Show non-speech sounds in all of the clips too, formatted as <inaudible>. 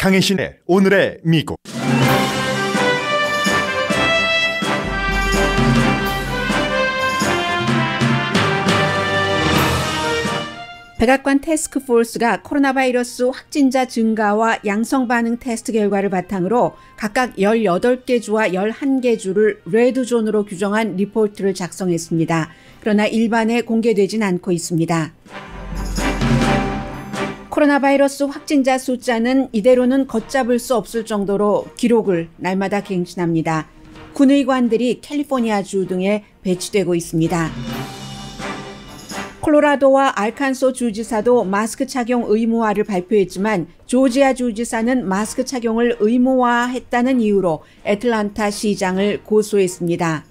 강혜신의 오늘의 미국 백악관 테스크포스가 코로나 바이러스 확진자 증가와 양성 반응 테스트 결과를 바탕으로 각각 18개 주와 11개 주를 레드존으로 규정한 리포트를 작성했습니다. 그러나 일반에 공개되진 않고 있습니다. 코로나 바이러스 확진자 숫자는 이대로는 걷잡을 수 없을 정도로 기록을 날마다 갱신합니다. 군의관들이 캘리포니아주 등에 배치되고 있습니다. 콜로라도와 알칸소 주지사도 마스크 착용 의무화를 발표했지만 조지아 주지사는 마스크 착용을 의무화했다는 이유로 애틀란타 시장을 고소했습니다.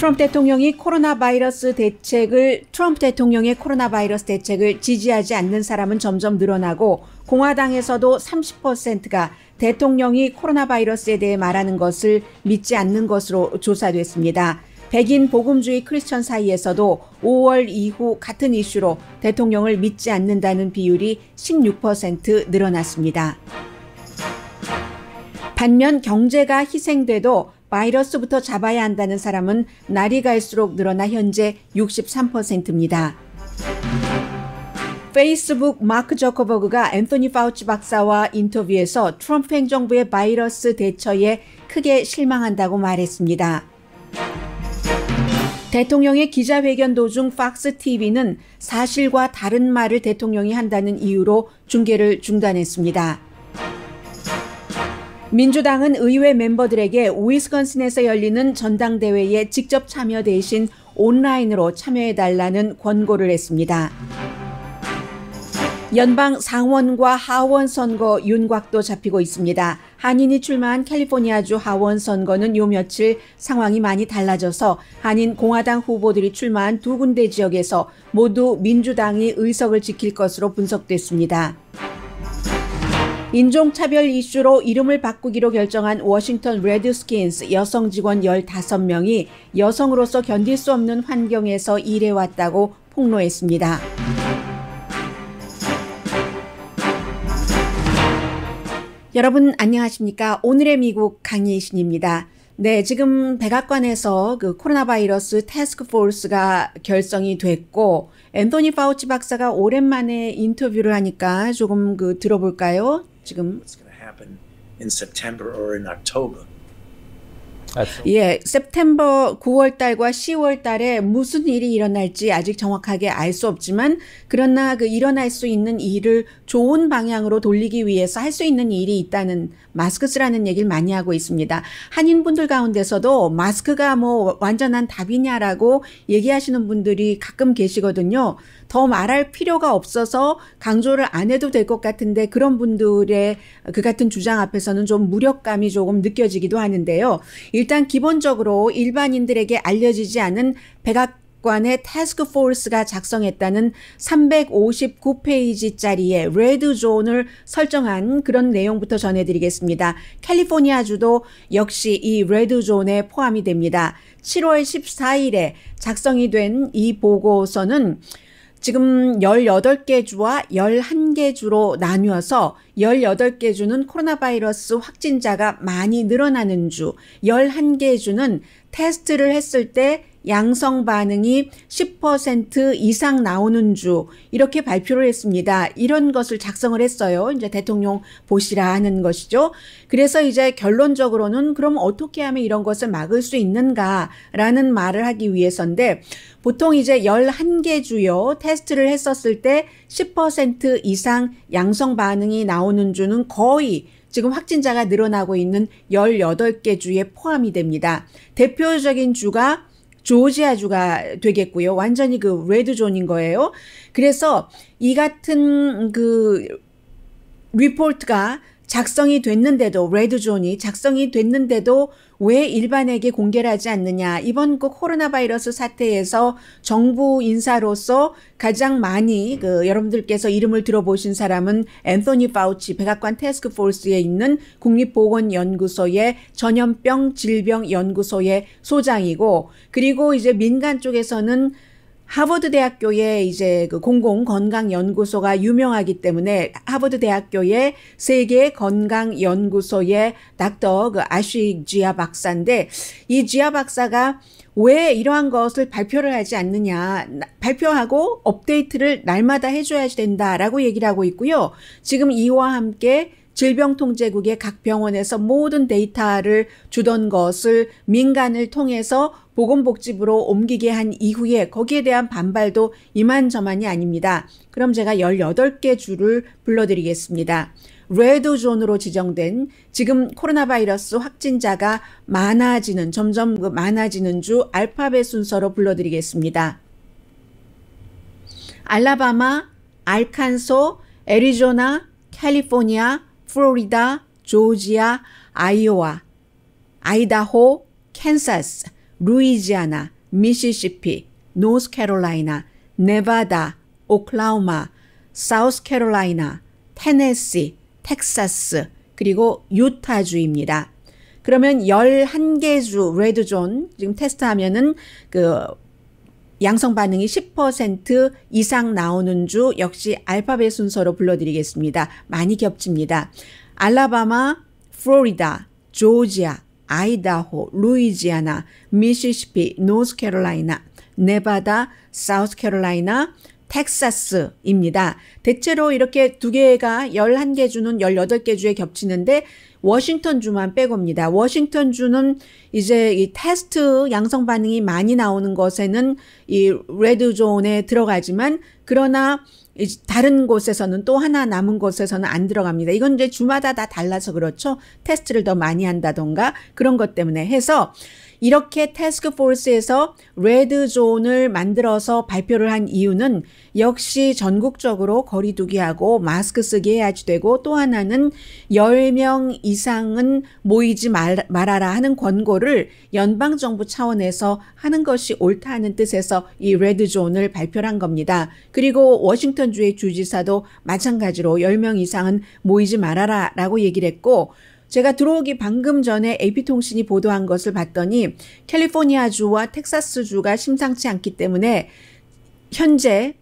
트럼프 대통령이 코로나 바이러스 대책을 트럼프 대통령의 코로나 바이러스 대책을 지지하지 않는 사람은 점점 늘어나고 공화당에서도 30%가 대통령이 코로나 바이러스에 대해 말하는 것을 믿지 않는 것으로 조사됐습니다. 백인 복음주의 크리스천 사이에서도 5월 이후 같은 이슈로 대통령을 믿지 않는다는 비율이 16% 늘어났습니다. 반면 경제가 희생돼도 바이러스부터 잡아야 한다는 사람은 날이 갈수록 늘어나 현재 63%입니다. 페이스북 마크 저커버그가 앤토니 파우치 박사와 인터뷰에서 트럼프 행정부의 바이러스 대처에 크게 실망한다고 말했습니다. 대통령의 기자회견 도중 팍스 TV는 사실과 다른 말을 대통령이 한다는 이유로 중계를 중단했습니다. 민주당은 의회 멤버들에게 위스콘신에서 열리는 전당대회에 직접 참여 대신 온라인으로 참여해달라는 권고를 했습니다. 연방 상원과 하원 선거 윤곽도 잡히고 있습니다. 한인이 출마한 캘리포니아주 하원 선거는 요 며칠 상황이 많이 달라져서 한인 공화당 후보들이 출마한 두 군데 지역에서 모두 민주당이 의석을 지킬 것으로 분석됐습니다. 인종차별 이슈로 이름을 바꾸기로 결정한 워싱턴 레드스킨스 여성 직원 15명이 여성으로서 견딜 수 없는 환경에서 일해왔다고 폭로했습니다. 여러분 안녕하십니까? 오늘의 미국 강희신입니다. 네, 지금 백악관에서 그 코로나 바이러스 태스크포스가 결성이 됐고 앤토니 파우치 박사가 오랜만에 인터뷰를 하니까 조금 그 들어볼까요? 지금 예, s 템버 t 9월 달과 10월 달에 무슨 일이 일어날지 아직 정확하게 알 수 없지만 그러나 그 일어날 수 있는 일을 좋은 방향으로 돌리기 위해서 할 수 있는 일이 있다는 마스크스라는 얘기를 많이 하고 있습니다. 한인분들 가운데서도 마스크가 뭐 완전한 답이냐라고 얘기하시는 분들이 가끔 계시거든요. 더 말할 필요가 없어서 강조를 안 해도 될 것 같은데 그런 분들의 그 같은 주장 앞에서는 좀 무력감이 조금 느껴지기도 하는데요. 일단 기본적으로 일반인들에게 알려지지 않은 백악 관의 태스크포스가 작성했다는 359페이지짜리의 레드존을 설정한 그런 내용부터 전해드리겠습니다. 캘리포니아주도 역시 이 레드존에 포함이 됩니다. 7월 14일에 작성이 된 이 보고서는 지금 18개 주와 11개 주로 나뉘어서 18개 주는 코로나 바이러스 확진자가 많이 늘어나는 주, 11개 주는 테스트를 했을 때 양성 반응이 10% 이상 나오는 주 이렇게 발표를 했습니다. 이런 것을 작성을 했어요. 이제 대통령 보시라 하는 것이죠. 그래서 이제 결론적으로는 그럼 어떻게 하면 이런 것을 막을 수 있는가라는 말을 하기 위해서인데 보통 이제 11개 주요 테스트를 했었을 때 10% 이상 양성 반응이 나오는 주는 거의 지금 확진자가 늘어나고 있는 18개 주에 포함이 됩니다. 대표적인 주가 조지아주가 되겠고요. 완전히 그 레드존인 거예요. 그래서 이 같은 그 리포트가 작성이 됐는데도 레드존이 작성이 됐는데도 왜 일반에게 공개를 하지 않느냐. 이번 그 코로나 바이러스 사태에서 정부 인사로서 가장 많이 그 여러분들께서 이름을 들어보신 사람은 앤서니 파우치 백악관 테스크포스에 있는 국립보건연구소의 전염병 질병 연구소의 소장이고 그리고 이제 민간 쪽에서는 하버드 대학교의 이제 그 공공 건강 연구소가 유명하기 때문에 하버드 대학교의 세계 건강 연구소의 닥터 그 아쉬 지아 박사인데 이 지아 박사가 왜 이러한 것을 발표를 하지 않느냐 발표하고 업데이트를 날마다 해줘야 지 된다라고 얘기를 하고 있고요. 지금 이와 함께 질병통제국의 각 병원에서 모든 데이터를 주던 것을 민간을 통해서 보건복지부로 옮기게 한 이후에 거기에 대한 반발도 이만저만이 아닙니다. 그럼 제가 18개 줄을 불러드리겠습니다. 레드존으로 지정된 지금 코로나 바이러스 확진자가 많아지는, 점점 그 많아지는 주 알파벳 순서로 불러드리겠습니다. 알라바마, 알칸소, 애리조나, 캘리포니아, 플로리다, 조지아, 아이오와, 아이다호, 캔사스, 루이지아나, 미시시피, 노스캐롤라이나, 네바다, 오클라우마 사우스캐롤라이나, 테네시, 텍사스, 그리고 유타주입니다. 그러면 11개 주 레드존 지금 테스트하면은 그 양성 반응이 10% 이상 나오는 주 역시 알파벳 순서로 불러드리겠습니다. 많이 겹칩니다. 알라바마, 플로리다, 조지아, 아이다호, 루이지아나, 미시시피, 노스캐롤라이나, 네바다, 사우스캐롤라이나, 텍사스입니다. 대체로 이렇게 두 개가 11개 주는 18개 주에 겹치는데 워싱턴주만 빼고입니다. 워싱턴주는 이제 이 테스트 양성 반응이 많이 나오는 것에는 이 레드존에 들어가지만 그러나 다른 곳에서는 또 하나 남은 곳에서는 안 들어갑니다. 이건 이제 주마다 다 달라서 그렇죠. 테스트를 더 많이 한다던가 그런 것 때문에 해서 이렇게 태스크포스에서 레드존을 만들어서 발표를 한 이유는 역시 전국적으로 거리 두기하고 마스크 쓰기 해야지 되고 또 하나는 10명 이상은 모이지 말, 말아라 하는 권고를 연방정부 차원에서 하는 것이 옳다 하는 뜻에서 이 레드존을 발표한 겁니다. 그리고 워싱턴주의 주지사도 마찬가지로 10명 이상은 모이지 말아라 라고 얘기를 했고 제가 들어오기 방금 전에 AP통신이 보도한 것을 봤더니 캘리포니아주와 텍사스주가 심상치 않기 때문에 현재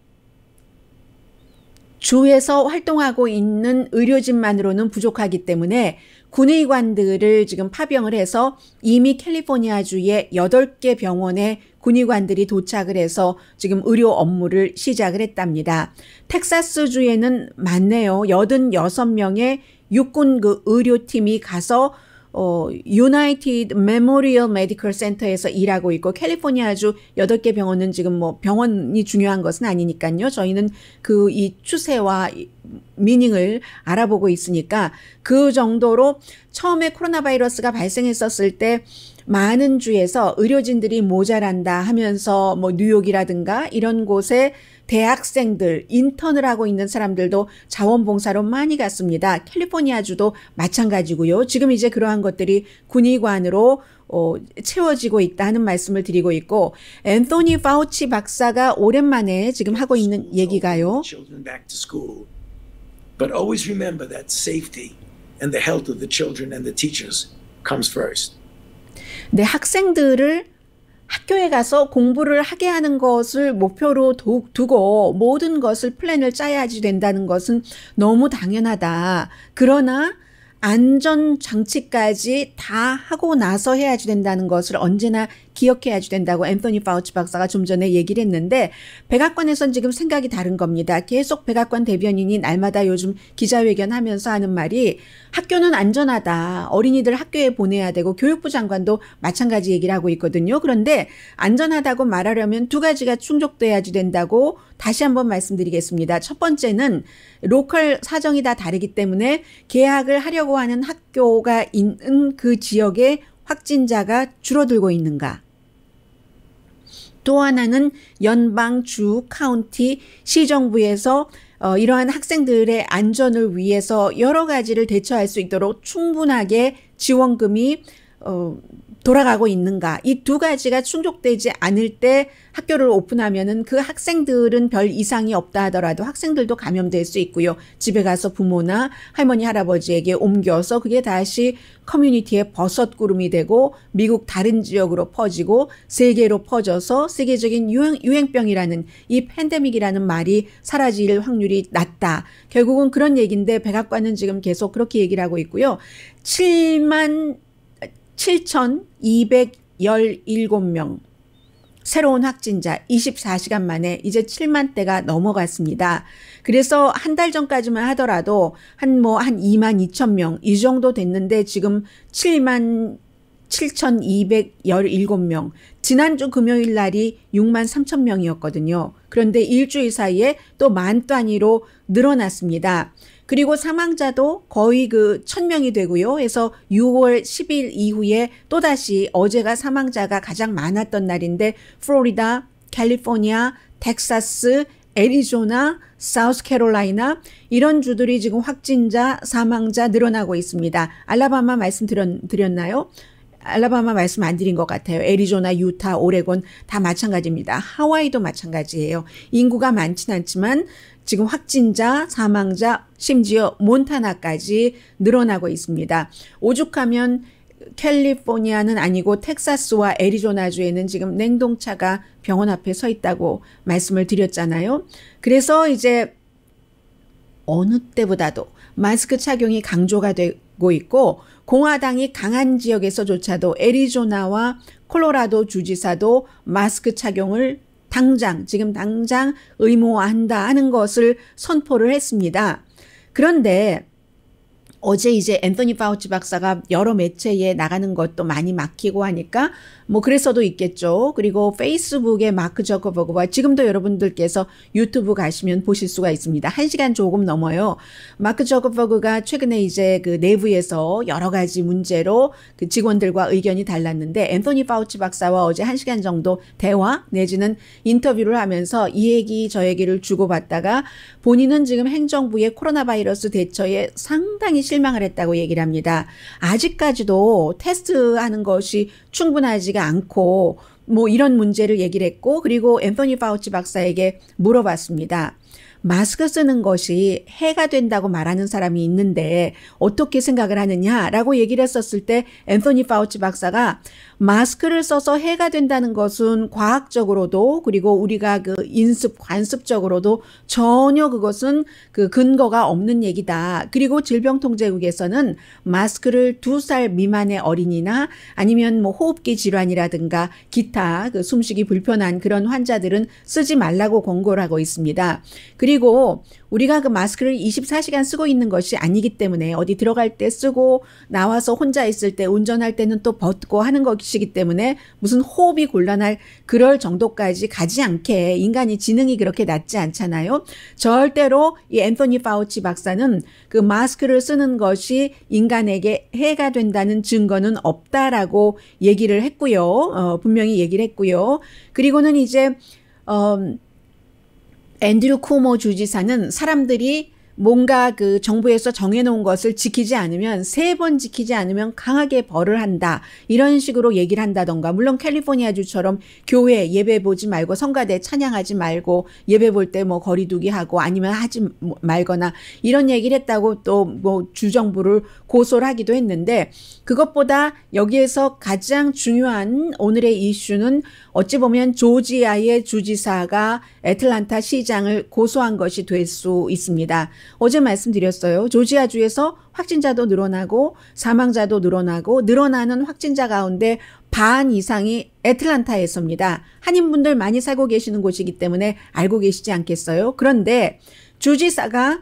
주에서 활동하고 있는 의료진만으로는 부족하기 때문에 군의관들을 지금 파병을 해서 이미 캘리포니아주의 8개 병원에 군의관들이 도착을 해서 지금 의료 업무를 시작을 했답니다. 텍사스주에는 많네요. 86명의 육군 그 의료팀이 가서 어, 유나이티드 메모리얼 메디컬 센터에서 일하고 있고 캘리포니아주 여덟 개 병원은 지금 뭐 병원이 중요한 것은 아니니까요. 저희는 그 이 추세와 미닝을 알아보고 있으니까 그 정도로 처음에 코로나 바이러스가 발생했었을 때 많은 주에서 의료진들이 모자란다 하면서 뭐 뉴욕이라든가 이런 곳에 대학생들, 인턴을 하고 있는 사람들도 자원봉사로 많이 갔습니다. 캘리포니아주도 마찬가지고요. 지금 이제 그러한 것들이 군의관으로 어, 채워지고 있다는 말씀을 드리고 있고 앤토니 파우치 박사가 오랜만에 지금 하고 있는 얘기가요. But always remember that safety and the health of the children and the teachers comes first. 네, 학생들을 학교에 가서 공부를 하게 하는 것을 목표로 더욱 두고 모든 것을 플랜을 짜야지 된다는 것은 너무 당연하다. 그러나 안전 장치까지 다 하고 나서 해야지 된다는 것을 언제나 기억해야지 된다고 앤서니 파우치 박사가 좀 전에 얘기를 했는데 백악관에선 지금 생각이 다른 겁니다. 계속 백악관 대변인이 날마다 요즘 기자회견하면서 하는 말이 학교는 안전하다. 어린이들 학교에 보내야 되고 교육부 장관도 마찬가지 얘기를 하고 있거든요. 그런데 안전하다고 말하려면 두 가지가 충족돼야지 된다고 다시 한번 말씀드리겠습니다. 첫 번째는 로컬 사정이 다 다르기 때문에 계약을 하려고 하는 학교가 있는 그지역에 확진자가 줄어들고 있는가? 또 하나는 연방, 주, 카운티, 시정부에서 어, 이러한 학생들의 안전을 위해서 여러 가지를 대처할 수 있도록 충분하게 지원금이 어, 돌아가고 있는가 이 두 가지가 충족되지 않을 때 학교를 오픈하면은 그 학생들은 별 이상이 없다 하더라도 학생들도 감염될 수 있고요 집에 가서 부모나 할머니 할아버지에게 옮겨서 그게 다시 커뮤니티의 버섯구름이 되고 미국 다른 지역으로 퍼지고 세계로 퍼져서 세계적인 유행, 유행병이라는 이 팬데믹이라는 말이 사라질 확률이 낮다 결국은 그런 얘기인데 백악관은 지금 계속 그렇게 얘기를 하고 있고요 7만 7,217명, 새로운 확진자 24시간 만에 이제 7만 대가 넘어갔습니다. 그래서 한 달 전까지만 하더라도 한 뭐한 뭐한 2만 2천 명 이 정도 됐는데 지금 7만 7,217명. 지난주 금요일 날이 6만 3천 명이었거든요. 그런데 일주일 사이에 또 만 단위로 늘어났습니다. 그리고 사망자도 거의 그 1000명이 되고요. 해서 6월 10일 이후에 또다시 어제가 사망자가 가장 많았던 날인데 플로리다, 캘리포니아, 텍사스, 애리조나, 사우스캐롤라이나 이런 주들이 지금 확진자, 사망자 늘어나고 있습니다. 알라바마 말씀드렸나요? 알라바마 말씀 안 드린 것 같아요. 애리조나, 유타, 오레곤 다 마찬가지입니다. 하와이도 마찬가지예요. 인구가 많진 않지만 지금 확진자, 사망자, 심지어 몬타나까지 늘어나고 있습니다. 오죽하면 캘리포니아는 아니고 텍사스와 애리조나주에는 지금 냉동차가 병원 앞에 서 있다고 말씀을 드렸잖아요. 그래서 이제 어느 때보다도 마스크 착용이 강조가 되, 갖고 있고 공화당이 강한 지역에서조차도 애리조나와 콜로라도 주지사도 마스크 착용을 당장 지금 당장 의무화한다 하는 것을 선포를 했습니다. 그런데 어제 이제 앤서니 파우치 박사가 여러 매체에 나가는 것도 많이 막히고 하니까 뭐 그래서도 있겠죠. 그리고 페이스북의 마크 저커버그와 지금도 여러분들께서 유튜브 가시면 보실 수가 있습니다. 한 시간 조금 넘어요. 마크 저커버그가 최근에 이제 그 내부에서 여러 가지 문제로 그 직원들과 의견이 달랐는데 앤서니 파우치 박사와 어제 한 시간 정도 대화 내지는 인터뷰를 하면서 이 얘기 저 얘기를 주고받다가 본인은 지금 행정부의 코로나 바이러스 대처에 상당히 실망을 했다고 얘기를 합니다. 아직까지도 테스트하는 것이 충분하지가 않고 뭐 이런 문제를 얘기를 했고 그리고 앤서니 파우치 박사에게 물어봤습니다. 마스크 쓰는 것이 해가 된다고 말하는 사람이 있는데 어떻게 생각을 하느냐라고 얘기를 했었을 때 앤서니 파우치 박사가 마스크를 써서 해가 된다는 것은 과학적으로도 그리고 우리가 그 인습 관습적으로도 전혀 그것은 그 근거가 없는 얘기다. 그리고 질병통제국에서는 마스크를 두 살 미만의 어린이나 아니면 뭐 호흡기 질환이라든가 기타 그 숨쉬기 불편한 그런 환자들은 쓰지 말라고 권고를 하고 있습니다. 그리고 우리가 그 마스크를 24시간 쓰고 있는 것이 아니기 때문에 어디 들어갈 때 쓰고 나와서 혼자 있을 때 운전할 때는 또 벗고 하는 것이기 때문에 무슨 호흡이 곤란할 그럴 정도까지 가지 않게 인간이 지능이 그렇게 낮지 않잖아요. 절대로 이 앤토니 파우치 박사는 그 마스크를 쓰는 것이 인간에게 해가 된다는 증거는 없다라고 얘기를 했고요. 어, 분명히 얘기를 했고요. 그리고는 이제 어, 앤드류 쿠모 주지사는 사람들이 뭔가 그 정부에서 정해놓은 것을 지키지 않으면 세 번 지키지 않으면 강하게 벌을 한다 이런 식으로 얘기를 한다던가 물론 캘리포니아 주처럼 교회 예배 보지 말고 성가대 찬양하지 말고 예배 볼 때 뭐 거리두기 하고 아니면 하지 뭐 말거나 이런 얘기를 했다고 또 뭐 주정부를 고소를 하기도 했는데 그것보다 여기에서 가장 중요한 오늘의 이슈는 어찌 보면 조지아의 주지사가 애틀란타 시장을 고소한 것이 될 수 있습니다. 어제 말씀드렸어요. 조지아주에서 확진자도 늘어나고 사망자도 늘어나고 늘어나는 확진자 가운데 반 이상이 애틀란타에서입니다. 한인분들 많이 살고 계시는 곳이기 때문에 알고 계시지 않겠어요? 그런데 주지사가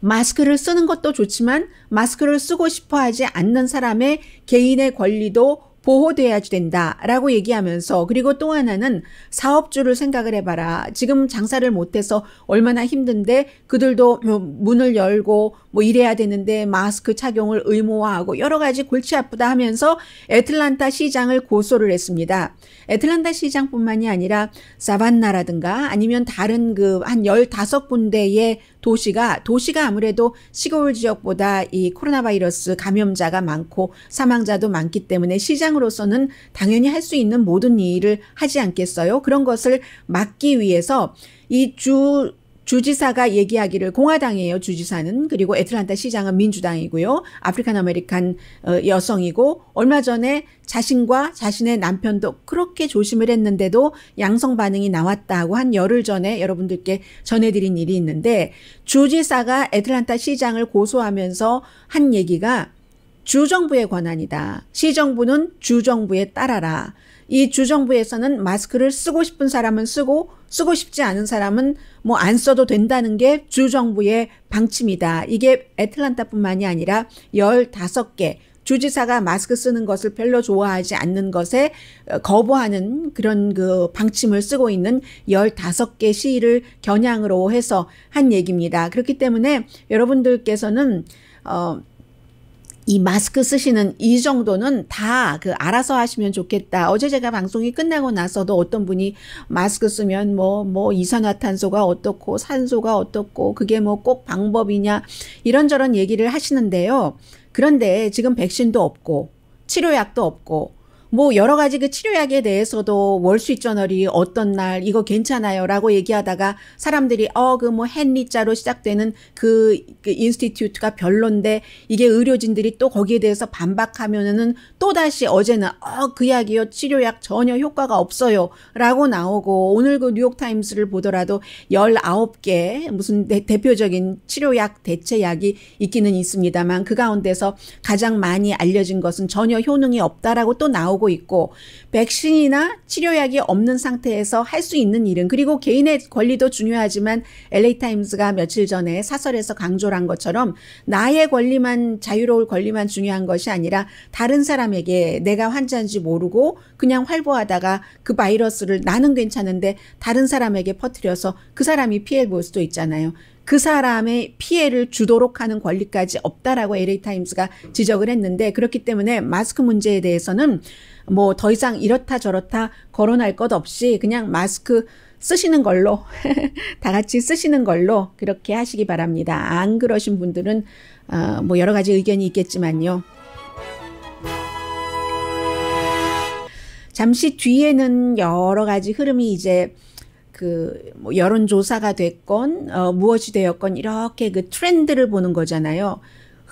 마스크를 쓰는 것도 좋지만 마스크를 쓰고 싶어 하지 않는 사람의 개인의 권리도 보호돼야지 된다라고 얘기하면서 그리고 또 하나는 사업주를 생각을 해봐라. 지금 장사를 못해서 얼마나 힘든데 그들도 뭐 문을 열고 뭐 이래야 되는데 마스크 착용을 의무화하고 여러 가지 골치 아프다 하면서 애틀란타 시장을 고소를 했습니다. 애틀란타 시장뿐만이 아니라 사반나라든가 아니면 다른 그 한 열다섯 군데의 도시가 도시가 아무래도 시골 지역보다 이 코로나 바이러스 감염자가 많고 사망자도 많기 때문에 시장으로서는 당연히 할 수 있는 모든 일을 하지 않겠어요. 그런 것을 막기 위해서 이주 주지사가 얘기하기를 공화당이에요. 주지사는 그리고 애틀란타 시장은 민주당이고요. 아프리칸 아메리칸 어, 여성이고 얼마 전에 자신과 자신의 남편도 그렇게 조심을 했는데도 양성 반응이 나왔다고 한 열흘 전에 여러분들께 전해드린 일이 있는데 주지사가 애틀란타 시장을 고소하면서 한 얘기가 주정부의 권한이다. 시정부는 주정부에 따라라. 이 주정부에서는 마스크를 쓰고 싶은 사람은 쓰고 쓰고 싶지 않은 사람은 뭐안 써도 된다는 게 주 정부의 방침이다. 이게 애틀란타뿐만이 아니라 15개 주지사가 마스크 쓰는 것을 별로 좋아하지 않는 것에 어, 거부하는 그런 그 방침을 쓰고 있는 15개 시를 위 겨냥으로 해서 한 얘기입니다. 그렇기 때문에 여러분들께서는 어이 마스크 쓰시는 이 정도는 다 그 알아서 하시면 좋겠다. 어제 제가 방송이 끝나고 나서도 어떤 분이 마스크 쓰면 뭐, 뭐 이산화탄소가 어떻고 산소가 어떻고 그게 뭐 꼭 방법이냐 이런저런 얘기를 하시는데요. 그런데 지금 백신도 없고 치료약도 없고 뭐 여러 가지 그 치료약에 대해서도 월수트저널이 어떤 날 이거 괜찮아요라고 얘기하다가 사람들이 어 그 뭐 헨리자로 시작되는 그, 그 인스티튜트가 별론데 이게 의료진들이 또 거기에 대해서 반박하면은 또 다시 어제는 어 그 약이요 치료약 전혀 효과가 없어요라고 나오고 오늘 그 뉴욕 타임스를 보더라도 19개 무슨 대, 대표적인 치료약 대체약이 있기는 있습니다만 그 가운데서 가장 많이 알려진 것은 전혀 효능이 없다라고 또 나오고 나오고 있고 백신이나 치료약이 없는 상태에서 할 수 있는 일은 그리고 개인의 권리도 중요하지만 l a 타임즈가 며칠 전에 사설에서 강조를 한 것처럼 나의 권리만 자유로울 권리만 중요한 것이 아니라 다른 사람에게 내가 환자인지 모르고 그냥 활보하다가 그 바이러스를 나는 괜찮은데 다른 사람에게 퍼뜨려서 그 사람이 피해볼 수도 있잖아요. 그 사람의 피해를 주도록 하는 권리까지 없다라고 l a 타임즈가 지적을 했는데 그렇기 때문에 마스크 문제에 대해서는 뭐더 이상 이렇다 저렇다 거론할 것 없이 그냥 마스크 쓰시는 걸로 <laughs> 다 같이 쓰시는 걸로 그렇게 하시기 바랍니다. 안 그러신 분들은 어, 뭐 여러 가지 의견이 있겠지만요. 잠시 뒤에는 여러 가지 흐름이 이제 그뭐 여론조사가 됐건 어, 무엇이 되었건 이렇게 그 트렌드를 보는 거잖아요.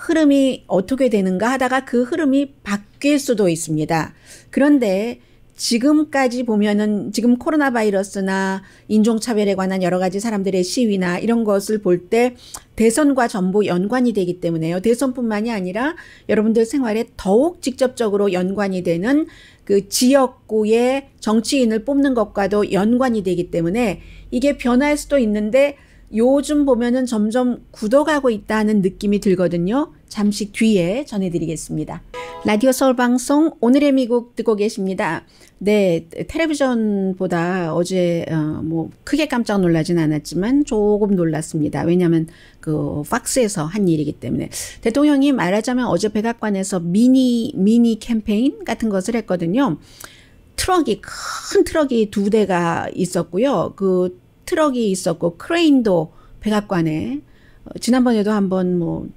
흐름이 어떻게 되는가 하다가 그 흐름이 바뀔 수도 있습니다. 그런데 지금까지 보면은 지금 코로나 바이러스나 인종차별에 관한 여러 가지 사람들의 시위나 이런 것을 볼 때 대선과 전부 연관이 되기 때문에요. 대선뿐만이 아니라 여러분들 생활에 더욱 직접적으로 연관이 되는 그 지역구의 정치인을 뽑는 것과도 연관이 되기 때문에 이게 변할 수도 있는데 요즘 보면은 점점 굳어가고 있다는 느낌이 들거든요. 잠시 뒤에 전해드리겠습니다. 라디오 서울 방송 오늘의 미국 듣고 계십니다. 네, 텔레비전보다 어제 어, 뭐 크게 깜짝 놀라진 않았지만 조금 놀랐습니다. 왜냐하면 그 팍스에서 한 일이기 때문에 대통령이 말하자면 어제 백악관에서 미니 미니 캠페인 같은 것을 했거든요. 트럭이 큰 트럭이 두 대가 있었고요. 그 트럭이 있었고 크레인도 백악관에 어, 지난번에도 한번 뭐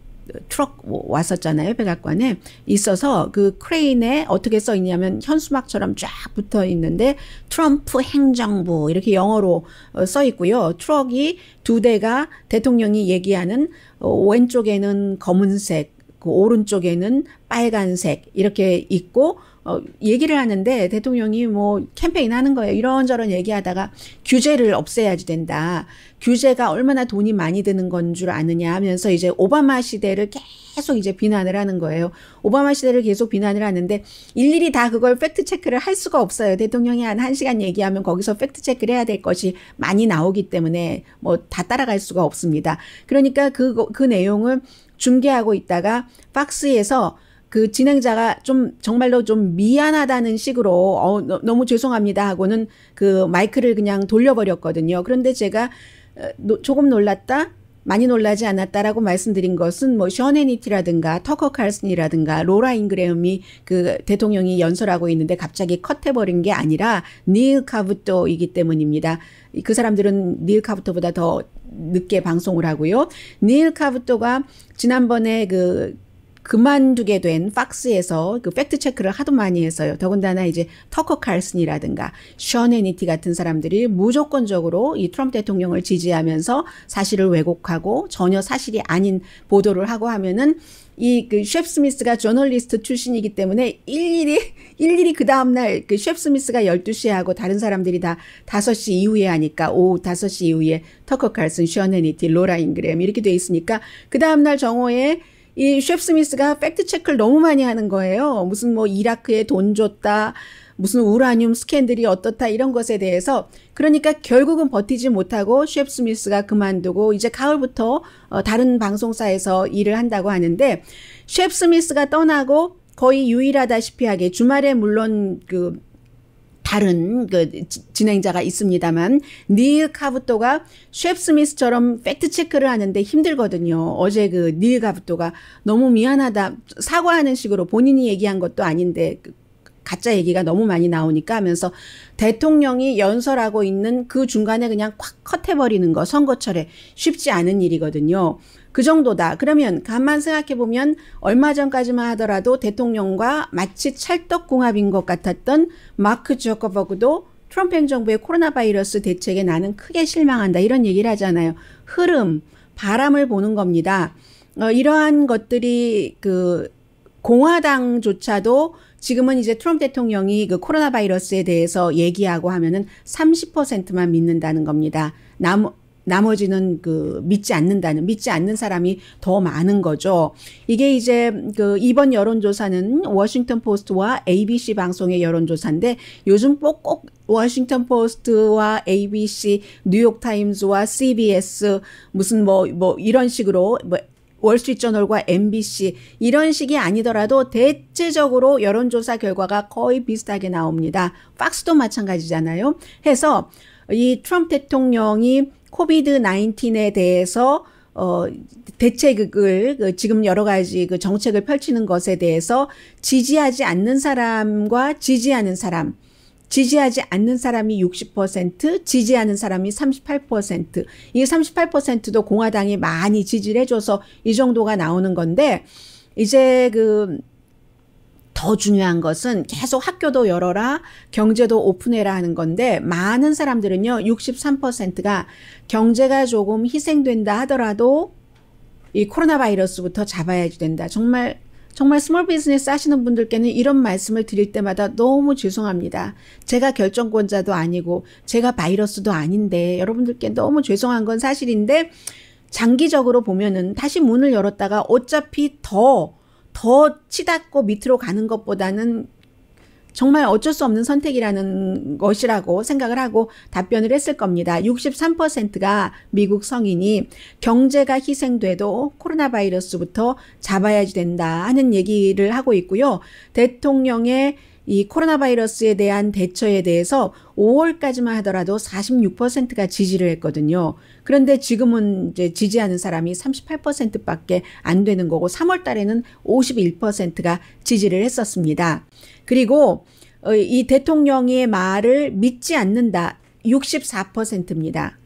트럭 뭐 왔었잖아요 백악관에 있어서 그 크레인에 어떻게 써 있냐면 현수막처럼 쫙 붙어 있는데 트럼프 행정부 이렇게 영어로 어, 써 있고요 트럭이 두 대가 대통령이 얘기하는 어, 왼쪽에는 검은색 그 오른쪽에는 빨간색 이렇게 있고 어, 얘기를 하는데 대통령이 뭐 캠페인 하는 거예요. 이런저런 얘기하다가 규제를 없애야지 된다. 규제가 얼마나 돈이 많이 드는 건 줄 아느냐 하면서 이제 오바마 시대를 계속 이제 비난을 하는 거예요. 오바마 시대를 계속 비난을 하는데 일일이 다 그걸 팩트 체크를 할 수가 없어요. 대통령이 한 1시간 얘기하면 거기서 팩트 체크를 해야 될 것이 많이 나오기 때문에 뭐 다 따라갈 수가 없습니다. 그러니까 그, 그 내용을 중계하고 있다가 박스에서 그 진행자가 좀 정말로 좀 미안하다는 식으로 어, 너무 죄송합니다 하고는 그 마이크를 그냥 돌려버렸거든요. 그런데 제가 어, 조금 놀랐다? 많이 놀라지 않았다라고 말씀드린 것은 뭐션 해니티라든가 터커 칼슨이라든가 로라 잉그레엄이 그 대통령이 연설하고 있는데 갑자기 컷해버린 게 아니라 닐 카부토이기 때문입니다. 그 사람들은 닐 카부토보다 더 늦게 방송을 하고요. 닐 카부토가 지난번에 그 그만두게 된 팍스에서 그 팩트 체크를 하도 많이 해서요. 더군다나 이제 터커 칼슨이라든가 션 애니티 같은 사람들이 무조건적으로 이 트럼프 대통령을 지지하면서 사실을 왜곡하고 전혀 사실이 아닌 보도를 하고 하면은 이 그 셰프 스미스가 저널리스트 출신이기 때문에 일일이 일일이 그 다음 날그 셰프 스미스가 1 2 시에 하고 다른 사람들이 다5시 이후에 하니까 오후 다시 이후에 터커 칼슨, 션 애니티, 로라 잉그램 이렇게 돼 있으니까 그 다음 날 정오에 이 셰프 스미스가 팩트 체크를 너무 많이 하는 거예요. 무슨 뭐 이라크에 돈 줬다. 무슨 우라늄 스캔들이 어떻다 이런 것에 대해서 그러니까 결국은 버티지 못하고 셰프 스미스가 그만두고 이제 가을부터 어, 다른 방송사에서 일을 한다고 하는데 셰프 스미스가 떠나고 거의 유일하다시피 하게 주말에 물론 그 다른 그 진행자가 있습니다만 니닐 카부토가 셰프스미스처럼 팩트 체크를 하는데 힘들거든요. 어제 그니닐 카부토가 너무 미안하다 사과하는 식으로 본인이 얘기한 것도 아닌데 그, 가짜 얘기가 너무 많이 나오니까 하면서 대통령이 연설하고 있는 그 중간에 그냥 콱 컷해버리는 거 선거철에 쉽지 않은 일이거든요. 그 정도다. 그러면 간만 생각해 보면 얼마 전까지만 하더라도 대통령과 마치 찰떡궁합인 것 같았던 마크 주커버그도 트럼프 행정부의 코로나 바이러스 대책에 나는 크게 실망한다. 이런 얘기를 하잖아요. 흐름, 바람을 보는 겁니다. 어, 이러한 것들이 그 공화당조차도 지금은 이제 트럼프 대통령이 그 코로나 바이러스에 대해서 얘기하고 하면은 30%만 믿는다는 겁니다. 남 나머지는 그 믿지 않는다는 믿지 않는 사람이 더 많은 거죠. 이게 이제 그 이번 여론조사는 워싱턴 포스트와 ABC 방송의 여론조사인데 요즘 꼭꼭 워싱턴 포스트와 ABC, 뉴욕 타임즈와 CBS 무슨 뭐뭐 뭐 이런 식으로 뭐 월스트리트저널과 MBC 이런 식이 아니더라도 대체적으로 여론조사 결과가 거의 비슷하게 나옵니다. 팍스도 마찬가지잖아요. 해서 이 트럼프 대통령이 코비드 19에 대해서 어, 대책을, 그 지금 여러 가지 그 정책을 펼치는 것에 대해서 지지하지 않는 사람과 지지하는 사람, 지지하지 않는 사람이 60%, 지지하는 사람이 38%, 이 38%도 공화당이 많이 지지를 해줘서 이 정도가 나오는 건데, 이제 그, 더 중요한 것은 계속 학교도 열어라, 경제도 오픈해라 하는 건데 많은 사람들은요, 63%가 경제가 조금 희생된다 하더라도 이 코로나 바이러스부터 잡아야지 된다. 정말 정말 스몰 비즈니스 하시는 분들께는 이런 말씀을 드릴 때마다 너무 죄송합니다. 제가 결정권자도 아니고 제가 바이러스도 아닌데 여러분들께 너무 죄송한 건 사실인데 장기적으로 보면은 다시 문을 열었다가 어차피 더더 치닫고 밑으로 가는 것보다는 정말 어쩔 수 없는 선택이라는 것이라고 생각을 하고 답변을 했을 겁니다. 63%가 미국 성인이 경제가 희생돼도 코로나 바이러스부터 잡아야지 된다 하는 얘기를 하고 있고요. 대통령의 이 코로나 바이러스에 대한 대처에 대해서 5월까지만 하더라도 46%가 지지를 했거든요. 그런데 지금은 이제 지지하는 사람이 38%밖에 안 되는 거고 3월 달에는 51%가 지지를 했었습니다. 그리고 어, 이 대통령의 말을 믿지 않는다. 64%입니다.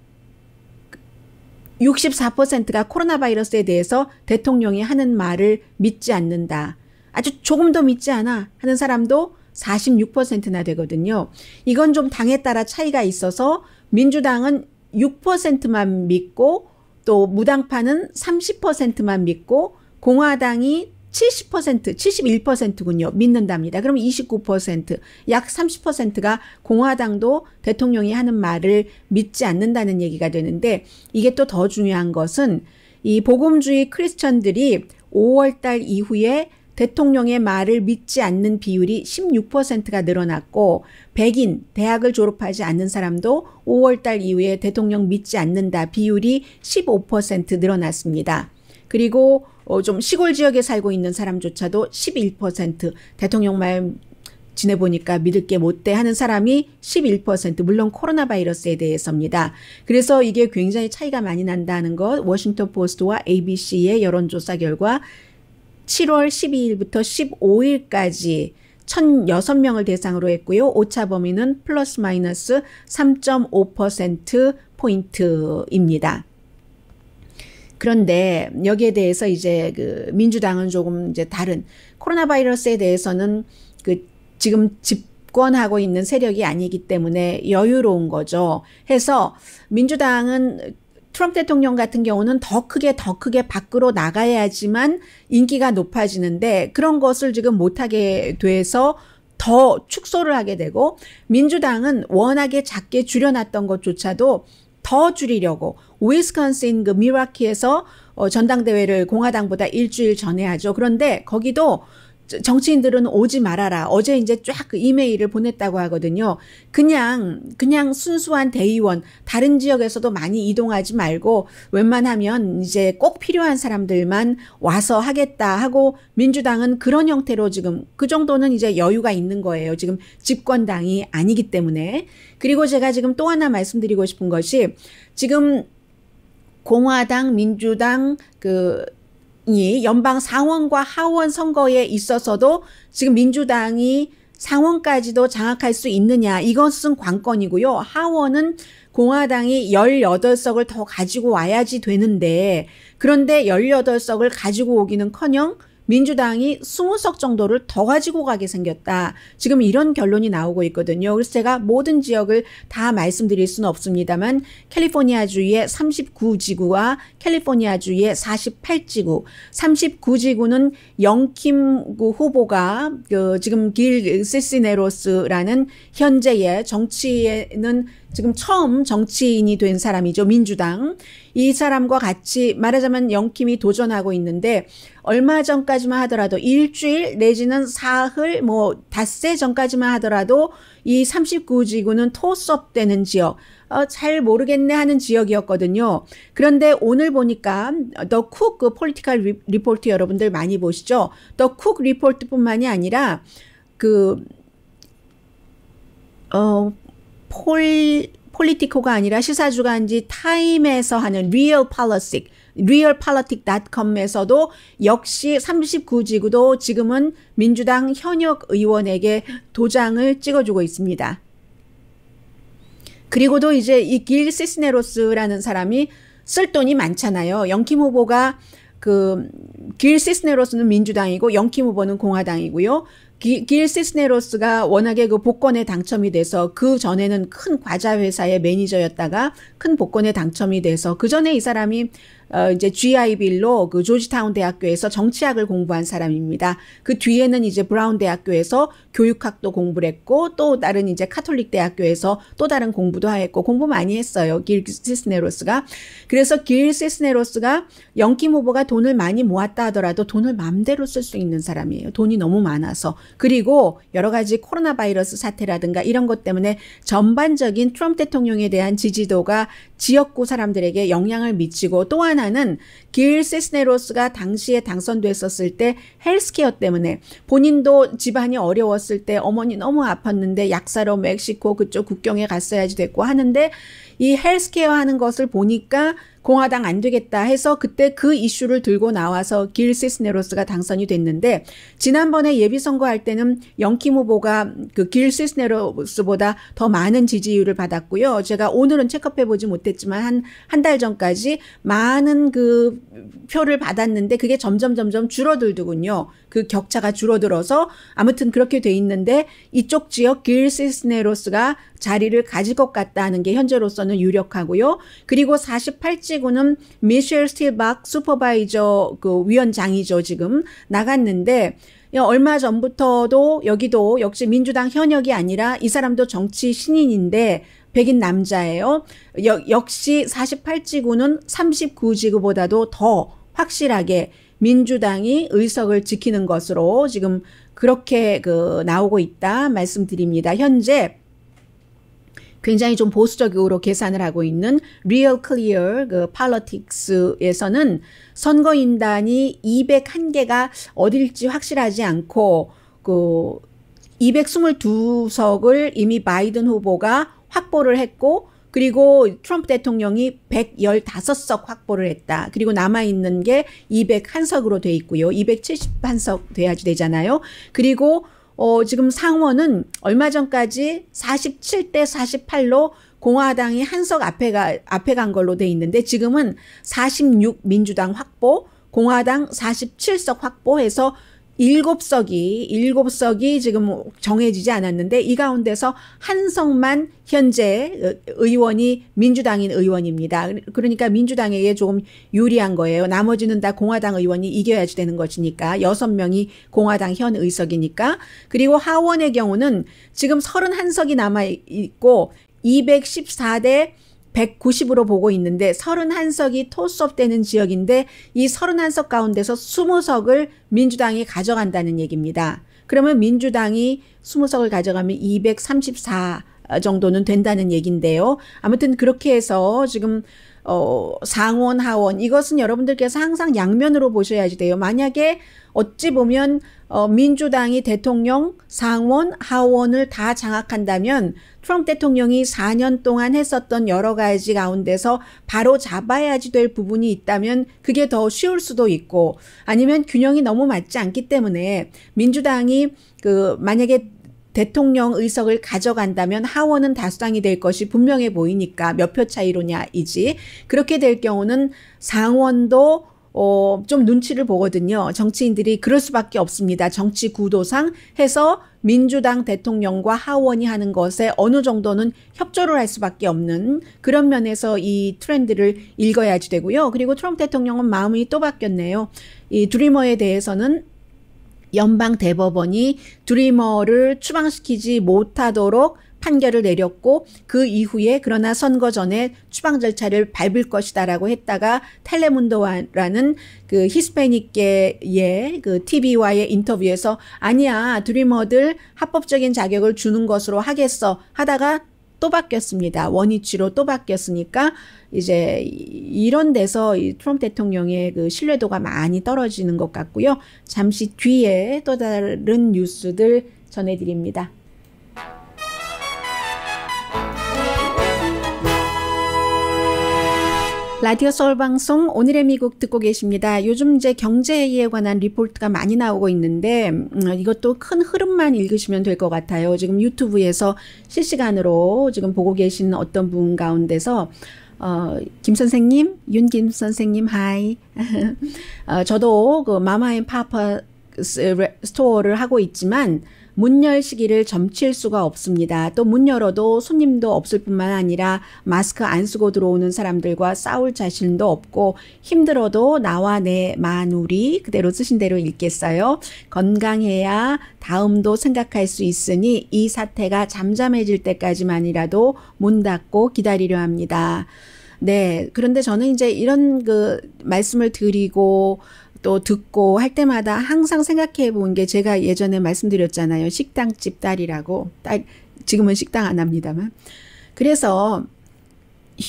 64%가 코로나 바이러스에 대해서 대통령이 하는 말을 믿지 않는다. 아주 조금 도 믿지 않아 하는 사람도 46%나 되거든요. 이건 좀 당에 따라 차이가 있어서 민주당은 6%만 믿고 또 무당파는 30%만 믿고 공화당이 70%, 71%군요. 믿는답니다. 그럼 29%, 약 30%가 공화당도 대통령이 하는 말을 믿지 않는다는 얘기가 되는데 이게 또 더 중요한 것은 이 복음주의 크리스천들이 5월 달 이후에 대통령의 말을 믿지 않는 비율이 16%가 늘어났고 백인 대학을 졸업하지 않는 사람도 5월 달 이후에 대통령 믿지 않는다 비율이 15% 늘어났습니다. 그리고 어, 좀 시골 지역에 살고 있는 사람조차도 11% 대통령 말 지내보니까 믿을 게 못 돼 하는 사람이 11% 물론 코로나 바이러스에 대해서입니다. 그래서 이게 굉장히 차이가 많이 난다는 것 워싱턴 포스트와 ABC의 여론조사 결과 7월 12일부터 15일까지 1,006명을 대상으로 했고요. 오차 범위는 플러스 마이너스 3.5% 포인트입니다. 그런데 여기에 대해서 이제 그 민주당은 조금 이제 다른 코로나 바이러스에 대해서는 그 지금 집권하고 있는 세력이 아니기 때문에 여유로운 거죠. 해서 민주당은 트럼프 대통령 같은 경우는 더 크게 더 크게 밖으로 나가야지만 인기가 높아지는데 그런 것을 지금 못하게 돼서 더 축소를 하게 되고 민주당은 워낙에 작게 줄여놨던 것조차도 더 줄이려고 위스콘신 그 미라키에서 어, 전당대회를 공화당보다 일주일 전에 하죠. 그런데 거기도 정치인들은 오지 말아라. 어제 이제 쫙 그 이메일을 보냈다고 하거든요. 그냥 그냥 순수한 대의원 다른 지역에서도 많이 이동하지 말고 웬만하면 이제 꼭 필요한 사람들만 와서 하겠다 하고 민주당은 그런 형태로 지금 그 정도는 이제 여유가 있는 거예요. 지금 집권당이 아니기 때문에. 그리고 제가 지금 또 하나 말씀드리고 싶은 것이 지금 공화당, 민주당 그이 연방 상원과 하원 선거에 있어서도 지금 민주당이 상원까지도 장악할 수 있느냐 이것은 관건이고요. 하원은 공화당이 18석을 더 가지고 와야지 되는데 그런데 18석을 가지고 오기는커녕 민주당이 20석 정도를 더 가지고 가게 생겼다. 지금 이런 결론이 나오고 있거든요. 그래서 제가 모든 지역을 다 말씀드릴 수는 없습니다만 캘리포니아주의 39지구와 캘리포니아주의 48지구, 39지구는 영킴 구 그 후보가 그 지금 길 시시네로스라는 그 현재의 정치에는 지금 처음 정치인이 된 사람이죠. 민주당. 이 사람과 같이 말하자면 영킴이 도전하고 있는데 얼마 전까지만 하더라도 일주일 내지는 사흘 뭐 닷새 전까지만 하더라도 이 39지구는 토스업 되는 지역 어, 잘 모르겠네 하는 지역이었거든요. 그런데 오늘 보니까 더쿡 그 폴리티컬 리포트 여러분들 많이 보시죠. 더쿡 리포트뿐만이 아니라 그 어, 폴 폴리티코가 아니라 시사주간지 타임에서 하는 리얼 팔러틱 리얼 팔 l 틱 o l c o m 에서도 역시 39지구도 지금은 민주당 현역 의원에게 도장을 찍어주고 있습니다. 그리고도 이제 이 길 시스네로스라는 사람이 쓸 돈이 많잖아요. 영킴 후보가 그길 시스네로스는 민주당이고 영킴 후보는 공화당이고요. 기, 길 시스네로스가 워낙에 그 복권에 당첨이 돼서 그 전에는 큰 과자 회사의 매니저였다가 큰 복권에 당첨이 돼서 그 전에 이 사람이 어, 이제 GI 빌로 그 조지타운 대학교에서 정치학을 공부한 사람입니다. 그 뒤에는 이제 브라운 대학교에서 교육학도 공부를 했고 또 다른 이제 카톨릭 대학교에서 또 다른 공부도 하였고 공부 많이 했어요. 길 시스네로스가. 그래서 길 시스네로스가 연킴 후보가 돈을 많이 모았다 하더라도 돈을 맘대로 쓸 수 있는 사람이에요. 돈이 너무 많아서. 그리고 여러 가지 코로나 바이러스 사태라든가 이런 것 때문에 전반적인 트럼프 대통령에 대한 지지도가 지역구 사람들에게 영향을 미치고 또한 하나는 길 세스네로스가 당시에 당선됐었을 때 헬스케어 때문에 본인도 집안이 어려웠을 때 어머니 너무 아팠는데 약사로 멕시코 그쪽 국경에 갔어야지 됐고 하는데 이 헬스케어 하는 것을 보니까 공화당 안 되겠다 해서 그때 그 이슈를 들고 나와서 길 시스네로스가 당선이 됐는데 지난번에 예비선거할 때는 영키 후보가 그길 시스네로스보다 더 많은 지지율을 받았고요. 제가 오늘은 체크해 보지 못했지만 한 한 달 전까지 많은 그 표를 받았는데 그게 점점 점점 줄어들더군요. 그 격차가 줄어들어서 아무튼 그렇게 돼 있는데 이쪽 지역 길 시스네로스가 자리를 가질 것 같다는 게 현재로서는 유력하고요. 그리고 48 칠지구는 미셸 스틸박 슈퍼바이저 그 위원장이죠 지금 나갔는데 얼마 전부터도 여기도 역시 민주당 현역이 아니라 이 사람도 정치 신인인데 백인 남자예요. 여, 역시 48지구는 39지구보다도 더 확실하게 민주당이 의석을 지키는 것으로 지금 그렇게 그 나오고 있다 말씀드립니다. 현재 굉장히 좀 보수적으로 계산을 하고 있는 리얼 클리어 그 팔러틱스에서는 선거인단이 201개가 어딜지 확실하지 않고 그 222석을 이미 바이든 후보가 확보를 했고 그리고 트럼프 대통령이 115석 확보를 했다. 그리고 남아있는 게 201석으로 돼 있고요. 271석 돼야지 되잖아요. 그리고 어, 지금 상원은 얼마 전까지 47대 48로 공화당이 한석 앞에 가 앞에 간 걸로 돼 있는데 지금은 46 민주당 확보, 공화당 47석 확보해서 일곱 석이 일곱 석이 지금 정해지지 않았는데 이 가운데서 한 석만 현재 의원이 민주당인 의원입니다. 그러니까 민주당에게 조금 유리한 거예요. 나머지는 다 공화당 의원이 이겨야지 되는 것이니까 여섯 명이 공화당 현 의석이니까 그리고 하원의 경우는 지금 31석이 남아 있고 214대 190으로 보고 있는데 31석이 토스업 되는 지역인데 이 31석 가운데서 20석을 민주당이 가져간다는 얘기입니다. 그러면 민주당이 20석을 가져가면 234 정도는 된다는 얘기인데요. 아무튼 그렇게 해서 지금 어, 상원, 하원, 이것은 여러분들께서 항상 양면으로 보셔야 돼요. 만약에 어찌 보면, 어, 민주당이 대통령, 상원, 하원을 다 장악한다면 트럼프 대통령이 4년 동안 했었던 여러 가지 가운데서 바로 잡아야지 될 부분이 있다면 그게 더 쉬울 수도 있고 아니면 균형이 너무 맞지 않기 때문에 민주당이 그 만약에 대통령 의석을 가져간다면 하원은 다수당이 될 것이 분명해 보이니까 몇 표 차이로냐이지 그렇게 될 경우는 상원도 어, 좀 눈치를 보거든요. 정치인들이 그럴 수밖에 없습니다. 정치 구도상 해서 민주당 대통령과 하원이 하는 것에 어느 정도는 협조를 할 수밖에 없는 그런 면에서 이 트렌드를 읽어야지 되고요. 그리고 트럼프 대통령은 마음이 또 바뀌었네요. 이 드리머에 대해서는 연방 대법원이 드리머를 추방시키지 못하도록 판결을 내렸고 그 이후에 그러나 선거 전에 추방 절차를 밟을 것이다라고 했다가 텔레문도라는 그 히스패닉계의 그 TV와의 인터뷰에서 아니야 드리머들 합법적인 자격을 주는 것으로 하겠어 하다가 또 바뀌었습니다. 원위치로 또 바뀌었으니까 이제 이런 데서 이 트럼프 대통령의 그 신뢰도가 많이 떨어지는 것 같고요. 잠시 뒤에 또 다른 뉴스들 전해드립니다. 라디오 서울 방송 오늘의 미국 듣고 계십니다. 요즘 이제 경제에 관한 리포트가 많이 나오고 있는데 음, 이것도 큰 흐름만 읽으시면 될 것 같아요. 지금 유튜브에서 실시간으로 지금 보고 계신 어떤 분 가운데서 어, 김 선생님, 윤 김 선생님, 하이. <laughs> 어, 저도 그 마마 앤 파파 스토어를 하고 있지만 문열 시기를 점칠 수가 없습니다. 또 문 열어도 손님도 없을 뿐만 아니라 마스크 안 쓰고 들어오는 사람들과 싸울 자신도 없고 힘들어도 나와 내 마누리 그대로 쓰신 대로 읽겠어요. 건강해야 다음도 생각할 수 있으니 이 사태가 잠잠해질 때까지만이라도 문 닫고 기다리려 합니다. 네. 그런데 저는 이제 이런 그 말씀을 드리고 또 듣고 할 때마다 항상 생각해 본 게 제가 예전에 말씀드렸잖아요. 식당집 딸이라고. 딸, 지금은 식당 안 합니다만. 그래서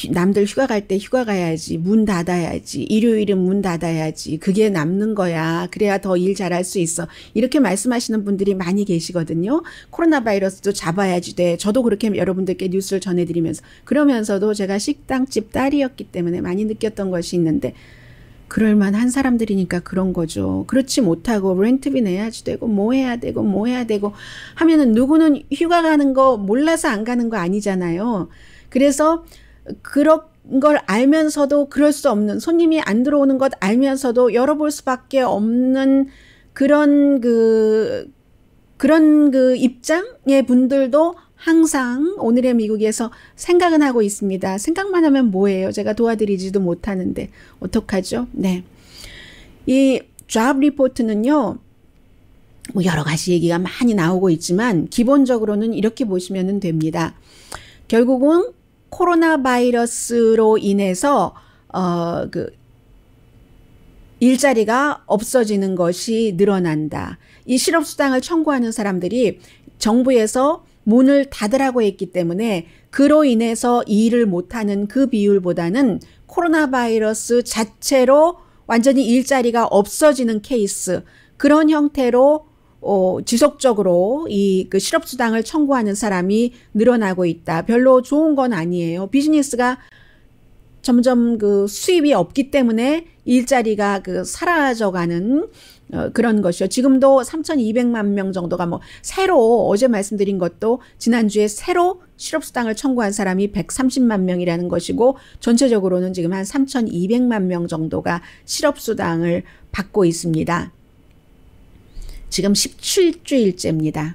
남들 휴가 갈 때 휴가 가야지. 문 닫아야지. 일요일은 문 닫아야지. 그게 남는 거야. 그래야 더 일 잘할 수 있어. 이렇게 말씀하시는 분들이 많이 계시거든요. 코로나 바이러스도 잡아야지 돼. 저도 그렇게 여러분들께 뉴스를 전해드리면서. 그러면서도 제가 식당집 딸이었기 때문에 많이 느꼈던 것이 있는데 그럴만한 사람들이니까 그런 거죠. 그렇지 못하고 렌트비 내야지 되고 뭐 해야 되고 뭐 해야 되고 하면은 누구는 휴가 가는 거 몰라서 안 가는 거 아니잖아요. 그래서 그런 걸 알면서도 그럴 수 없는 손님이 안 들어오는 것 알면서도 열어볼 수밖에 없는 그런 그 그런 그 입장의 분들도 항상 오늘의 미국에서 생각은 하고 있습니다. 생각만 하면 뭐예요? 제가 도와드리지도 못하는데 어떡하죠? 네. 이 job report는요. 뭐 여러 가지 얘기가 많이 나오고 있지만 기본적으로는 이렇게 보시면 됩니다. 결국은 코로나 바이러스로 인해서 어 그 일자리가 없어지는 것이 늘어난다. 이 실업수당을 청구하는 사람들이 정부에서 문을 닫으라고 했기 때문에 그로 인해서 일을 못하는 그 비율보다는 코로나 바이러스 자체로 완전히 일자리가 없어지는 케이스 그런 형태로 어, 지속적으로 이그 실업수당을 청구하는 사람이 늘어나고 있다. 별로 좋은 건 아니에요. 비즈니스가 점점 그 수입이 없기 때문에 일자리가 그 사라져가는 어, 그런 것이요. 지금도 3,200만 명 정도가 뭐 새로 어제 말씀드린 것도 지난주에 새로 실업수당을 청구한 사람이 130만 명이라는 것이고 전체적으로는 지금 한 3,200만 명 정도가 실업수당을 받고 있습니다. 지금 17주일째입니다.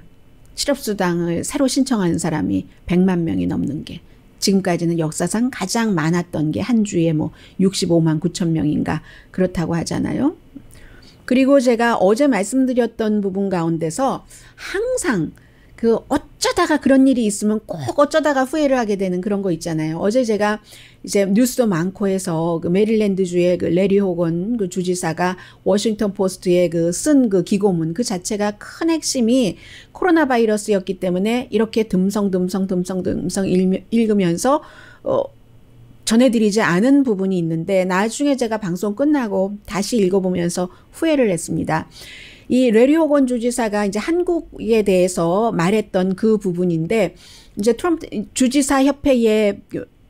실업수당을 새로 신청하는 사람이 100만 명이 넘는 게 지금까지는 역사상 가장 많았던 게 한 주에 뭐 65만 9천 명인가 그렇다고 하잖아요. 그리고 제가 어제 말씀드렸던 부분 가운데서 항상 그 어쩌다가 그런 일이 있으면 꼭 어쩌다가 후회를 하게 되는 그런 거 있잖아요. 어제 제가 이제 뉴스도 많고 해서 그 메릴랜드주의 그 레리 호건 그 주지사가 워싱턴 포스트에 그 쓴그 그 기고문 그 자체가 큰 핵심이 코로나 바이러스였기 때문에 이렇게 듬성듬성듬성듬성 읽으면서 어 전해드리지 않은 부분이 있는데 나중에 제가 방송 끝나고 다시 읽어보면서 후회를 했습니다. 이 레리오 건 주지사가 이제 한국에 대해서 말했던 그 부분인데 이제 트럼프 주지사 협회의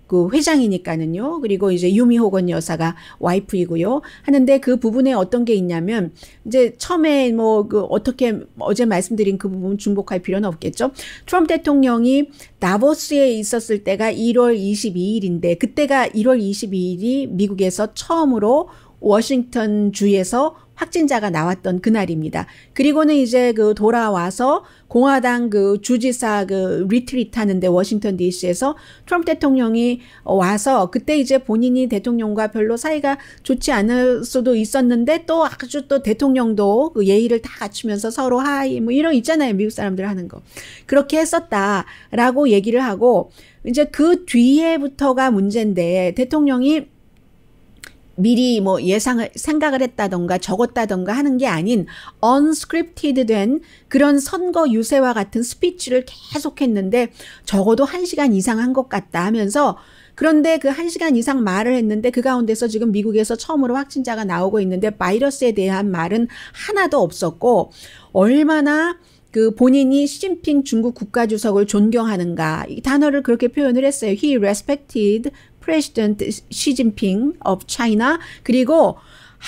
그 회장이니까는요. 그리고 이제 유미호건 여사가 와이프이고요. 하는데 그 부분에 어떤 게 있냐면 이제 처음에 뭐 그 어떻게 어제 말씀드린 그 부분 중복할 필요는 없겠죠. 트럼프 대통령이 나보스에 있었을 때가 1월 22일인데 그때가 1월 22일이 미국에서 처음으로 워싱턴 주에서 확진자가 나왔던 그날입니다. 그리고는 이제 그 돌아와서 공화당 그 주지사 그 리트리트 하는데 워싱턴 DC에서 트럼프 대통령이 와서 그때 이제 본인이 대통령과 별로 사이가 좋지 않을 수도 있었는데 또 아주 또 대통령도 그 예의를 다 갖추면서 서로 하이 뭐 이런 있잖아요. 미국 사람들 하는 거. 그렇게 했었다라고 얘기를 하고 이제 그 뒤에부터가 문제인데 대통령이 미리 뭐 예상을 생각을 했다던가 적었다던가 하는 게 아닌 언스크립티드 된 그런 선거 유세와 같은 스피치를 계속 했는데 적어도 1시간 이상 한 것 같다 하면서 그런데 그 1시간 이상 말을 했는데 그 가운데서 지금 미국에서 처음으로 확진자가 나오고 있는데 바이러스에 대한 말은 하나도 없었고 얼마나 그 본인이 시진핑 중국 국가주석을 존경하는가 이 단어를 그렇게 표현을 했어요. He respected President Xi Jinping of China 그리고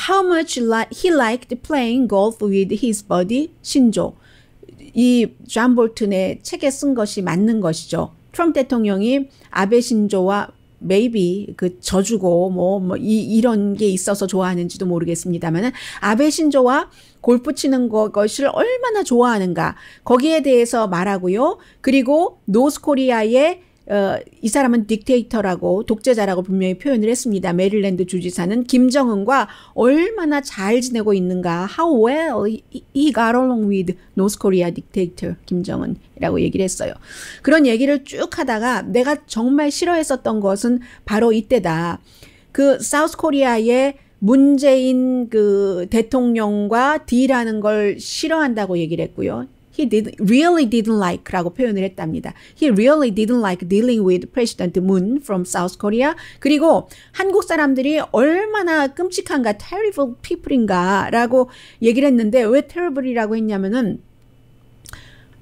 how much he liked playing golf with his buddy 신조 이존 볼튼의 책에 쓴 것이 맞는 것이죠. 트럼프 대통령이 아베 신조와 maybe 그 저주고 뭐 뭐 이 이런 게 있어서 좋아하는지도 모르겠습니다만은 아베 신조와 골프 치는 거, 것을 얼마나 좋아하는가 거기에 대해서 말하고요. 그리고 노스코리아의 어, 이 사람은 딕테이터라고 독재자라고 분명히 표현을 했습니다. 메릴랜드 주지사는 김정은과 얼마나 잘 지내고 있는가 How well he got along with North Korea dictator 김정은이라고 얘기를 했어요. 그런 얘기를 쭉 하다가 내가 정말 싫어했었던 것은 바로 이때다. 그 사우스 코리아의 문재인 그 대통령과 딜하는 걸 싫어한다고 얘기를 했고요. he did, really didn't like라고 표현을 했답니다. He really didn't like dealing with President Moon from South Korea. 그리고 한국 사람들이 얼마나 끔찍한가 terrible people인가라고 얘기를 했는데 왜 terrible이라고 했냐면은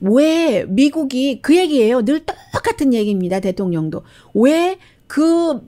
왜 미국이 그 얘기예요. 늘 똑같은 얘기입니다. 대통령도. 왜그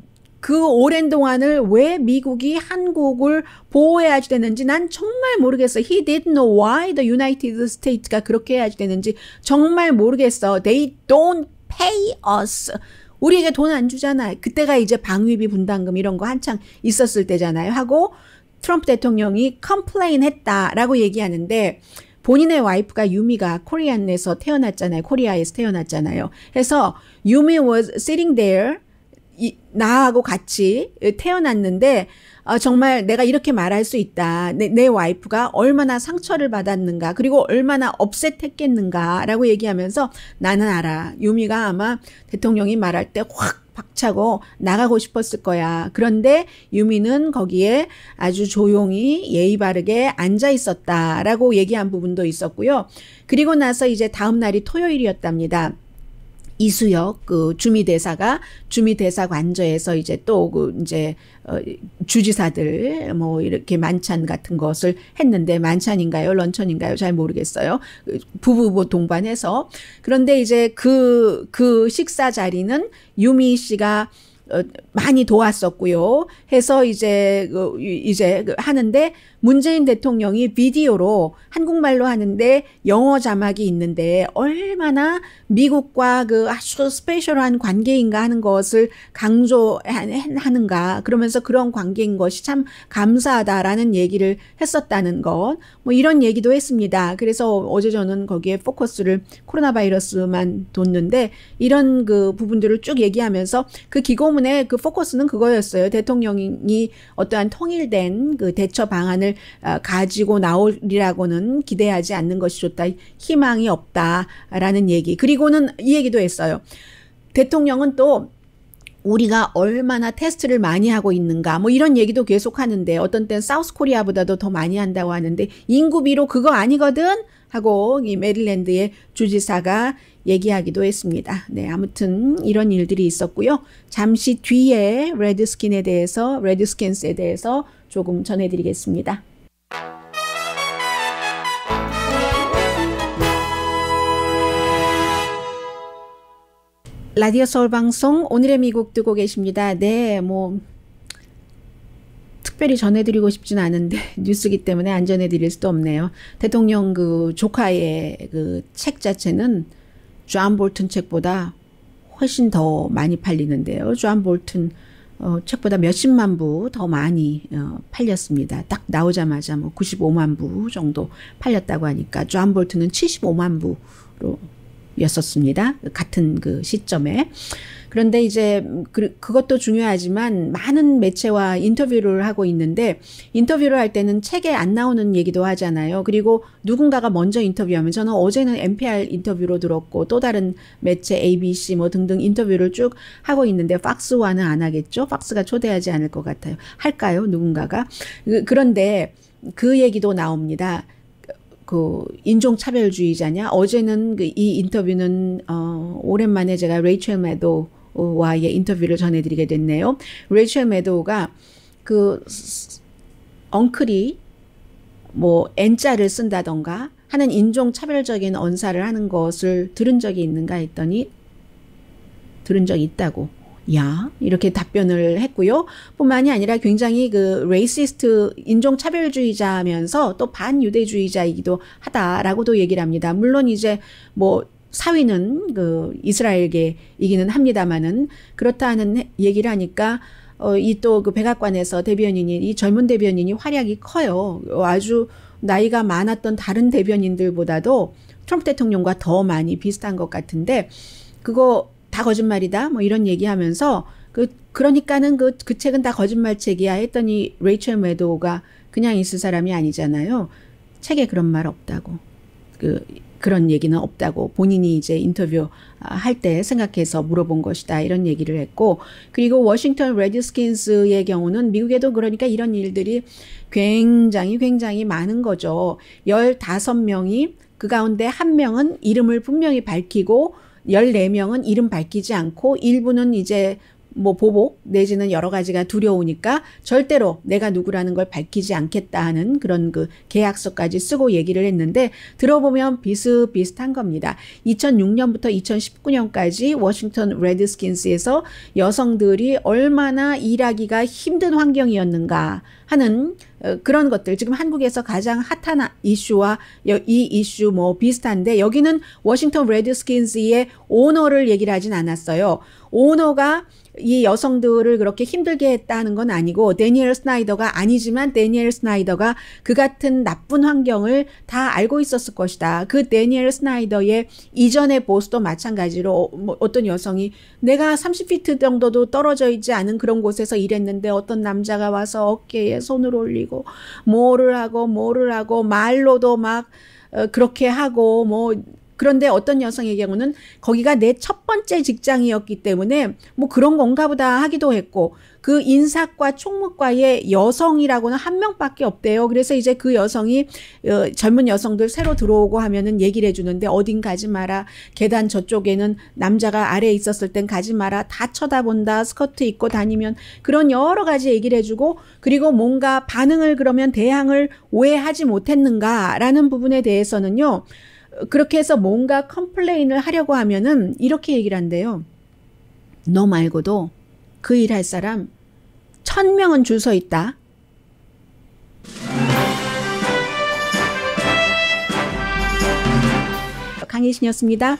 그 오랜 동안을 왜 미국이 한국을 보호해야지 되는지 난 정말 모르겠어. He didn't know why the United States가 그렇게 해야지 되는지 정말 모르겠어. They don't pay us. 우리에게 돈 안 주잖아. 그때가 이제 방위비 분담금 이런 거 한창 있었을 때잖아요. 하고 트럼프 대통령이 컴플레인 했다라고 얘기하는데 본인의 와이프가 유미가 코리안에서 태어났잖아요. 코리아에서 태어났잖아요. 해서 유미 was sitting there 이, 나하고 같이 태어났는데 어, 정말 내가 이렇게 말할 수 있다. 내, 내 와이프가 얼마나 상처를 받았는가, 그리고 얼마나 업셋했겠는가라고 얘기하면서 나는 알아. 유미가 아마 대통령이 말할 때 확 박차고 나가고 싶었을 거야. 그런데 유미는 거기에 아주 조용히 예의 바르게 앉아 있었다라고 얘기한 부분도 있었고요. 그리고 나서 이제 다음 날이 토요일이었답니다. 이수혁 그 주미 대사가 주미 대사 관저에서 이제 또그 이제 어 주지사들 뭐 이렇게 만찬 같은 것을 했는데 만찬인가요 런천인가요 잘 모르겠어요 그 부부 동반해서 그런데 이제 그그 그 식사 자리는 유미 씨가 어, 많이 도왔었고요. 해서 이제 그, 이제 그 하는데 문재인 대통령이 비디오로 한국말로 하는데 영어 자막이 있는데 얼마나 미국과 그 아주 스페셜한 관계인가 하는 것을 강조하는가 그러면서 그런 관계인 것이 참 감사하다라는 얘기를 했었다는 것 뭐 이런 얘기도 했습니다. 그래서 어제 저는 거기에 포커스를 코로나 바이러스만 뒀는데 이런 그 부분들을 쭉 얘기하면서 그 기고 때문에 그 포커스는 그거였어요. 대통령이 어떠한 통일된 그 대처 방안을 아, 가지고 나오리라고는 기대하지 않는 것이 좋다. 희망이 없다라는 얘기. 그리고는 이 얘기도 했어요. 대통령은 또 우리가 얼마나 테스트를 많이 하고 있는가 뭐 이런 얘기도 계속 하는데 어떤 땐 사우스 코리아보다도 더 많이 한다고 하는데 인구 비로 그거 아니거든 하고 이 메릴랜드의 주지사가 얘기하기도 했습니다. 네, 아무튼 이런 일들이 있었고요. 잠시 뒤에 레드스킨에 대해서, 레드스킨스에 대해서 조금 전해드리겠습니다. 라디오 서울 방송 오늘의 미국 듣고 계십니다. 네, 뭐 특별히 전해드리고 싶진 않은데 <laughs> 뉴스기 때문에 안 전해드릴 수도 없네요. 대통령 그 조카의 그 책 자체는 존 볼튼 책보다 훨씬 더 많이 팔리는데요. 존 볼튼 어, 책보다 몇십만 부 더 많이 어, 팔렸습니다. 딱 나오자마자 뭐 95만 부 정도 팔렸다고 하니까 존볼튼은 75만 부로 였었습니다. 같은 그 시점에. 그런데 이제 그, 그것도 중요하지만 많은 매체와 인터뷰를 하고 있는데 인터뷰를 할 때는 책에 안 나오는 얘기도 하잖아요. 그리고 누군가가 먼저 인터뷰하면 저는 어제는 NPR 인터뷰로 들었고 또 다른 매체 ABC 뭐 등등 인터뷰를 쭉 하고 있는데 팍스와는 안 하겠죠. 팍스가 초대하지 않을 것 같아요. 할까요? 누군가가. 그, 그런데 그 얘기도 나옵니다. 그 인종차별주의자냐 어제는 그 이 인터뷰는 어 오랜만에 제가 레이첼 매도 와의 인터뷰를 전해드리게 됐네요. 레이첼 매도우가 그 엉클이 뭐 N자를 쓴다던가 하는 인종 차별적인 언사를 하는 것을 들은 적이 있는가 했더니 들은 적이 있다고. 야 이렇게 답변을 했고요. 뿐만이 아니라 굉장히 그 레이시스트 인종 차별주의자면서 또 반유대주의자이기도 하다라고도 얘기를 합니다. 물론 이제 뭐 사위는 그 이스라엘에게 이기는 합니다마는 그렇다는 얘기를 하니까 어, 이 또 그 백악관에서 대변인이 이 젊은 대변인이 활약이 커요. 아주 나이가 많았던 다른 대변인들보다도 트럼프 대통령과 더 많이 비슷한 것 같은데 그거 다 거짓말이다 뭐 이런 얘기하면서 그 그러니까는 그그 그 책은 다 거짓말 책이야 했더니 레이첼 매도가 그냥 있을 사람이 아니잖아요. 책에 그런 말 없다고. 그 그런 얘기는 없다고 본인이 이제 인터뷰 아, 할때 생각해서 물어본 것이다 이런 얘기를 했고 그리고 워싱턴 레드스킨스의 경우는 미국에도 그러니까 이런 일들이 굉장히 굉장히 많은 거죠. 15명이 그 가운데 한 명은 이름을 분명히 밝히고 14명은 이름 밝히지 않고 일부는 이제 뭐 보복 내지는 여러 가지가 두려우니까 절대로 내가 누구라는 걸 밝히지 않겠다 하는 그런 그 계약서까지 쓰고 얘기를 했는데 들어보면 비슷비슷한 겁니다. 2006년부터 2019년까지 워싱턴 레드스킨스에서 여성들이 얼마나 일하기가 힘든 환경이었는가 하는 어, 그런 것들 지금 한국에서 가장 핫한 이슈와 이 이슈 뭐 비슷한데 여기는 워싱턴 레드스킨스의 오너를 얘기를 하진 않았어요. 오너가 이 여성들을 그렇게 힘들게 했다는 건 아니고 데니엘 스나이더가 아니지만 데니엘 스나이더가 그 같은 나쁜 환경을 다 알고 있었을 것이다. 그 데니엘 스나이더의 이전의 보스도 마찬가지로 어, 뭐 어떤 여성이 내가 30피트 정도도 떨어져 있지 않은 그런 곳에서 일했는데 어떤 남자가 와서 어깨에 손을 올리고 부리고 뭐를 하고 뭐를 하고 말로도 막 어, 그렇게 하고 뭐 그런데 어떤 여성의 경우는 거기가 내 첫 번째 직장이었기 때문에 뭐 그런 건가 보다 하기도 했고 그 인사과 총무과의 여성이라고는 한 명밖에 없대요. 그래서 이제 그 여성이 어, 젊은 여성들 새로 들어오고 하면은 얘기를 해주는데 어딘 가지 마라. 계단 저쪽에는 남자가 아래에 있었을 땐 가지 마라. 다 쳐다본다. 스커트 입고 다니면 그런 여러 가지 얘기를 해주고 그리고 뭔가 반응을 그러면 대항을 오해하지 못했는가라는 부분에 대해서는요. 그렇게 해서 뭔가 컴플레인을 하려고 하면은 이렇게 얘기를 한대요. 너 말고도 그일할 사람 천 명은 줄 서 있다. 강희신이었습니다.